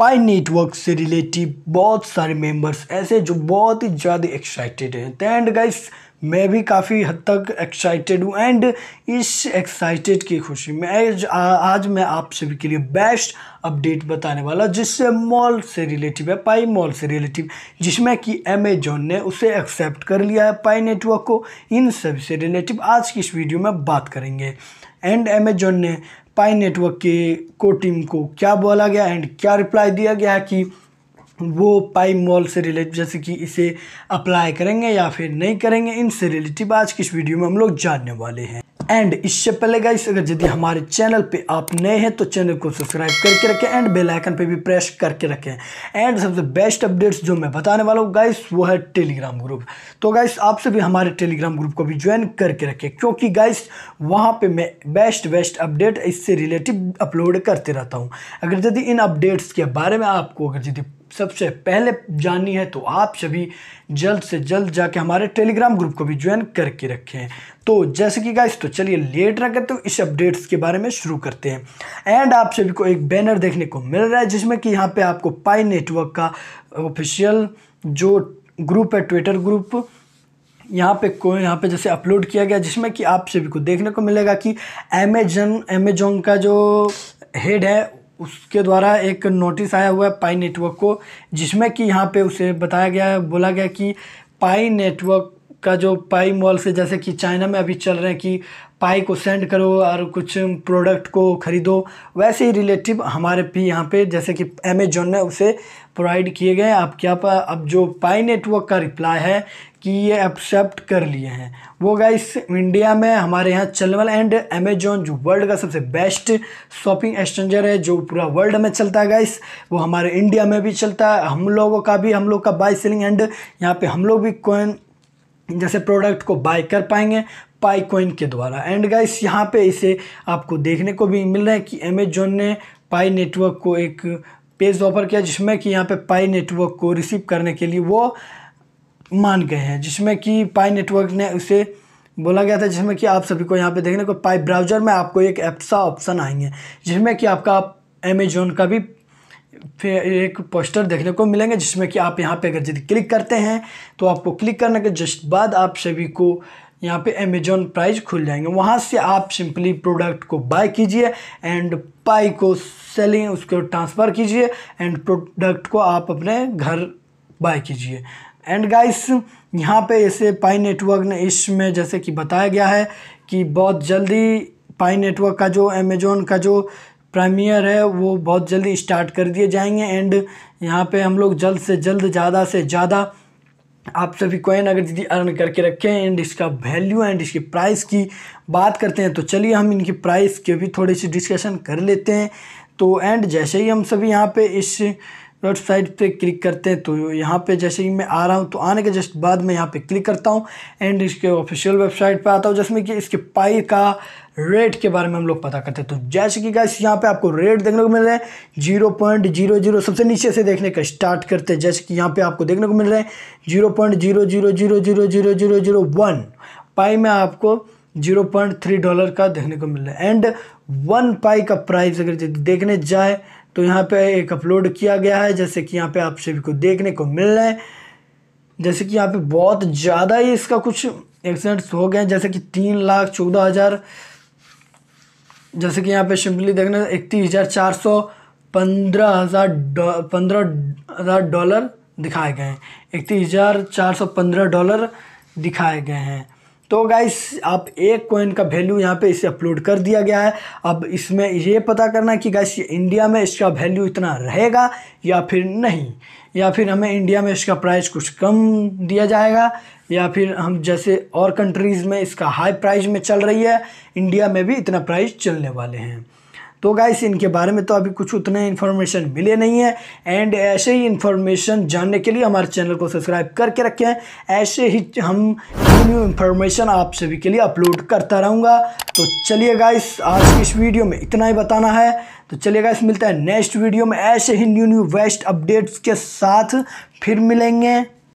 पाई network से relative बहुत सारे मेंबर्स ऐसे जो बहुत ही ज़्यादा एक्साइटेड हैं एंड गाइस मैं भी काफ़ी हद तक एक्साइटेड हूँ एंड इस एक्साइटेड की खुशी में आज, आज मैं आप सभी के लिए बेस्ट अपडेट बताने वाला जिससे मॉल से रिलेटिव है पाई मॉल से रिलेटिव जिसमें कि अमेजोन ने उसे एक्सेप्ट कर लिया है पाई नेटवर्क को इन सब से रिलेटिव आज की इस वीडियो में बात करेंगे एंड अमेजोन ने पाई नेटवर्क के को टीम को क्या बोला गया एंड क्या रिप्लाई दिया गया कि वो पाई मॉल से रिलेट जैसे कि इसे अप्लाई करेंगे या फिर नहीं करेंगे इनसे रिलेटिव आज की इस वीडियो में हम लोग जानने वाले हैं एंड इससे पहले गाइस अगर यदि हमारे चैनल पे आप नए हैं तो चैनल को सब्सक्राइब करके रखें एंड बेल आइकन पे भी प्रेस करके रखें एंड सबसे बेस्ट अपडेट्स जो मैं बताने वाला हूँ गाइस वो है टेलीग्राम ग्रुप तो गाइस आपसे भी हमारे टेलीग्राम ग्रुप को भी ज्वाइन करके रखें क्योंकि गाइस वहाँ पर मैं बेस्ट बेस्ट अपडेट इससे रिलेटिव अपलोड करते रहता हूँ अगर यदि इन अपडेट्स के बारे में आपको अगर यदि सबसे पहले जाननी है तो आप सभी जल्द से जल्द जाके हमारे टेलीग्राम ग्रुप को भी ज्वाइन करके रखें तो जैसे कि गाइस तो चलिए लेट ना करते हुए इस अपडेट्स के बारे में शुरू करते हैं एंड आप सभी को एक बैनर देखने को मिल रहा है जिसमें कि यहाँ पे आपको पाई नेटवर्क का ऑफिशियल जो ग्रुप है ट्विटर ग्रुप यहाँ पे को यहाँ पे जैसे अपलोड किया गया जिसमें कि आप सभी को देखने को मिलेगा कि अमेजन अमेजोन का जो हेड है उसके द्वारा एक नोटिस आया हुआ है पाई नेटवर्क को जिसमें कि यहाँ पे उसे बताया गया है बोला गया कि पाई नेटवर्क का जो पाई मॉल से जैसे कि चाइना में अभी चल रहे हैं कि पाई को सेंड करो और कुछ प्रोडक्ट को ख़रीदो वैसे ही रिलेटिव हमारे भी यहाँ पे जैसे कि अमेजोन ने उसे प्रोवाइड किए गए आप क्या पा अब जो पाई नेटवर्क का रिप्लाई है कि ये एक्सेप्ट कर लिए हैं वो गाइस इंडिया में हमारे यहाँ चलवल एंड अमेजोन जो वर्ल्ड का सबसे बेस्ट शॉपिंग एक्सचेंजर है जो पूरा वर्ल्ड में चलता है गाइस वो हमारे इंडिया में भी चलता है हम लोगों का भी हम लोग का बाई सेलिंग एंड यहाँ पे हम लोग भी कोइन जैसे प्रोडक्ट को बाय कर पाएंगे पाई कोइन के द्वारा एंड गाइस यहाँ पे इसे आपको देखने को भी मिल रहा है कि अमेजोन ने पाई नेटवर्क को एक पेज ऑफर किया जिसमें कि यहाँ पे पाई नेटवर्क को रिसीव करने के लिए वो मान गए हैं जिसमें कि पाई नेटवर्क ने उसे बोला गया था जिसमें कि आप सभी को यहाँ पे देखने को पाई ब्राउज़र में आपको एक एप्सा ऑप्शन आएंगे जिसमें कि आपका अमेजोन का भी पे एक पोस्टर देखने को मिलेंगे जिसमें कि आप यहाँ पे अगर यदि क्लिक करते हैं तो आपको क्लिक करने के जस्ट बाद आप सभी को यहाँ पे अमेजोन प्राइस खुल जाएंगे वहाँ से आप सिंपली प्रोडक्ट को बाय कीजिए एंड पाई को सेलिंग उसको ट्रांसफ़र कीजिए एंड प्रोडक्ट को आप अपने घर बाय कीजिए एंड गाइस यहाँ पे ऐसे पाई नेटवर्क ने इसमें जैसे कि बताया गया है कि बहुत जल्दी पाई नेटवर्क का जो अमेजोन का जो प्रीमियर है वो बहुत जल्दी स्टार्ट कर दिए जाएंगे एंड यहाँ पे हम लोग जल्द से जल्द ज़्यादा से ज़्यादा आप सभी कॉइन अगर दीदी अर्न करके रखें एंड इसका वैल्यू एंड इसकी प्राइस की बात करते हैं तो चलिए हम इनकी प्राइस के भी थोड़ी सी डिस्कशन कर लेते हैं तो एंड जैसे ही हम सभी यहाँ पे इस वेबसाइट साइड पे क्लिक करते हैं तो यहाँ पे जैसे ही मैं आ रहा हूँ तो आने के जस्ट बाद में यहाँ पे क्लिक करता हूँ एंड इसके ऑफिशियल वेबसाइट पे आता हूँ जिसमें कि इसके पाई का रेट के बारे में हम लोग पता करते हैं तो जैसे कि गैस यहाँ पे आपको रेट देखने को मिल रहा है जीरो पॉइंट जीरो जीरो सबसे नीचे से देखने का स्टार्ट करते हैं जैसे कि यहाँ पर आपको देखने को मिल रहा है zero point zero zero zero zero zero zero zero one Pi में आपको जीरो पॉइंट थ्री डॉलर का देखने को मिल रहा है एंड वन पाई का प्राइस अगर देखने जाए तो यहाँ पे एक अपलोड किया गया है जैसे कि यहाँ पे आप सभी को देखने को मिल रहा है जैसे कि यहाँ पे बहुत ज़्यादा ही इसका कुछ एक्सीडेंट्स हो गए हैं जैसे कि तीन लाख चौदह हज़ार जैसे कि यहाँ पे सिंपली देखने इकतीस हज़ार चार सौ पंद्रह हज़ार पंद्रह हज़ार डॉलर दिखाए गए हैं इकतीस हज़ार चार सौ पंद्रह डॉलर दिखाए गए हैं तो गाइस आप एक कॉइन का वैल्यू यहाँ पे इसे अपलोड कर दिया गया है अब इसमें ये पता करना कि गाइस इंडिया में इसका वैल्यू इतना रहेगा या फिर नहीं या फिर हमें इंडिया में इसका प्राइस कुछ कम दिया जाएगा या फिर हम जैसे और कंट्रीज़ में इसका हाई प्राइस में चल रही है इंडिया में भी इतना प्राइस चलने वाले हैं तो गाइस इनके बारे में तो अभी कुछ उतना इन्फॉर्मेशन मिले नहीं है एंड ऐसे ही इन्फॉर्मेशन जानने के लिए हमारे चैनल को सब्सक्राइब करके रखें ऐसे ही हम न्यू न्यू इन्फॉर्मेशन आप सभी के लिए अपलोड करता रहूँगा तो चलिए गाइस आज की इस वीडियो में इतना ही बताना है तो चलिए गाइस मिलता है नेक्स्ट वीडियो में ऐसे ही न्यू न्यू वेस्ट अपडेट्स के साथ फिर मिलेंगे